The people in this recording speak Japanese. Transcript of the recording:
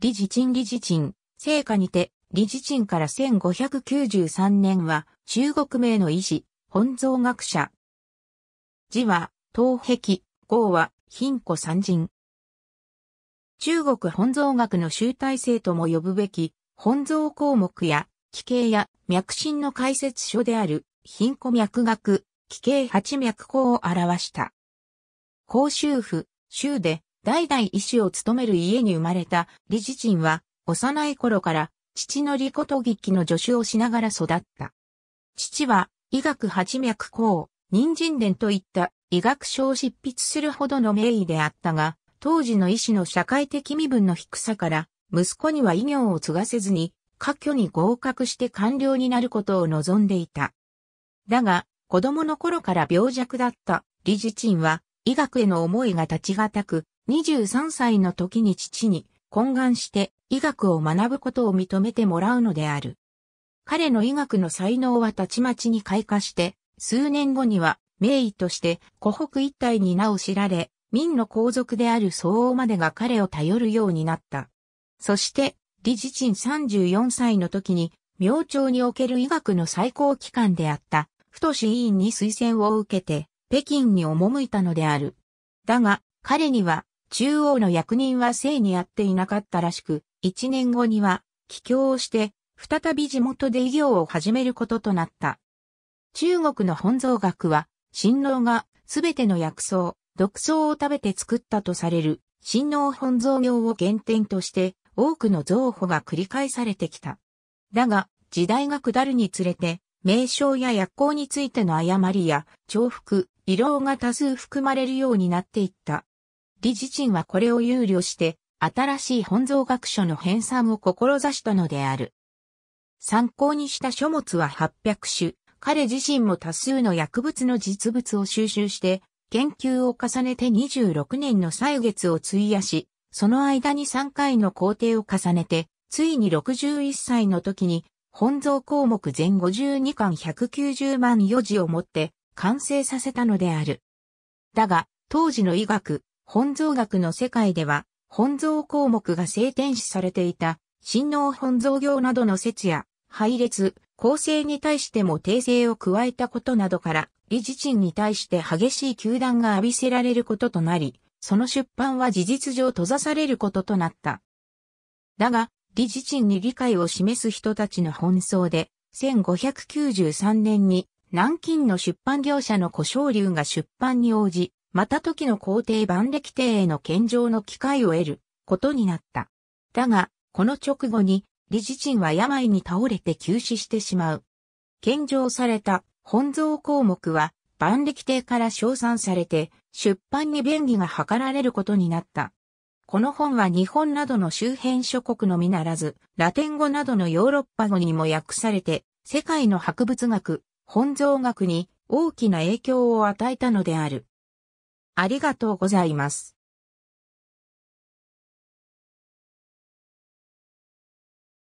理事陳理事陳、成果にて、理事陳から1593年は、中国名の医師、本草学者。字は、東壁、号は、貧古三人。中国本草学の集大成とも呼ぶべき、本草項目や、奇形や脈診の解説書である、貧古脈学、奇形八脈項を表した。公衆府、州で、代々医師を務める家に生まれた理事人は、幼い頃から父の李と劇の助手をしながら育った。父は医学八脈講、人参伝といった医学書を執筆するほどの名医であったが、当時の医師の社会的身分の低さから、息子には医業を継がせずに、科挙に合格して官僚になることを望んでいた。だが、子供の頃から病弱だった理事人は、医学への思いが立ちがたく、23歳の時に父に懇願して医学を学ぶことを認めてもらうのである。彼の医学の才能はたちまちに開花して、数年後には名医として湖北一帯に名を知られ、民の皇族である相応までが彼を頼るようになった。そして、理事陳34歳の時に、明朝における医学の最高機関であった、太し委員に推薦を受けて、北京に赴いたのである。だが、彼には、中央の役人は生にやっていなかったらしく、一年後には、帰郷をして、再び地元で医療を始めることとなった。中国の本草学は、神農がすべての薬草、毒草を食べて作ったとされる、神農本草業を原点として、多くの造法が繰り返されてきた。だが、時代が下るにつれて、名称や薬効についての誤りや、重複、異漏が多数含まれるようになっていった。李自身はこれを憂慮して、新しい本草学書の編纂を志したのである。参考にした書物は800種、彼自身も多数の薬物の実物を収集して、研究を重ねて26年の歳月を費やし、その間に3回の工程を重ねて、ついに61歳の時に、本草項目全52巻190万余字をもって完成させたのである。だが、当時の医学、本草学の世界では、本草項目が性転視されていた、新能本草行などの説や、配列、構成に対しても訂正を加えたことなどから、理事陳に対して激しい球団が浴びせられることとなり、その出版は事実上閉ざされることとなった。だが、理事陳に理解を示す人たちの奔走で、1593年に南京の出版業者の古昌流が出版に応じ、また時の皇帝万暦帝への献上の機会を得ることになった。だが、この直後に、理事陣は病に倒れて急死してしまう。献上された本蔵項目は、万暦帝から称賛されて、出版に便宜が図られることになった。この本は日本などの周辺諸国のみならず、ラテン語などのヨーロッパ語にも訳されて、世界の博物学、本蔵学に大きな影響を与えたのである。ありがとうございます。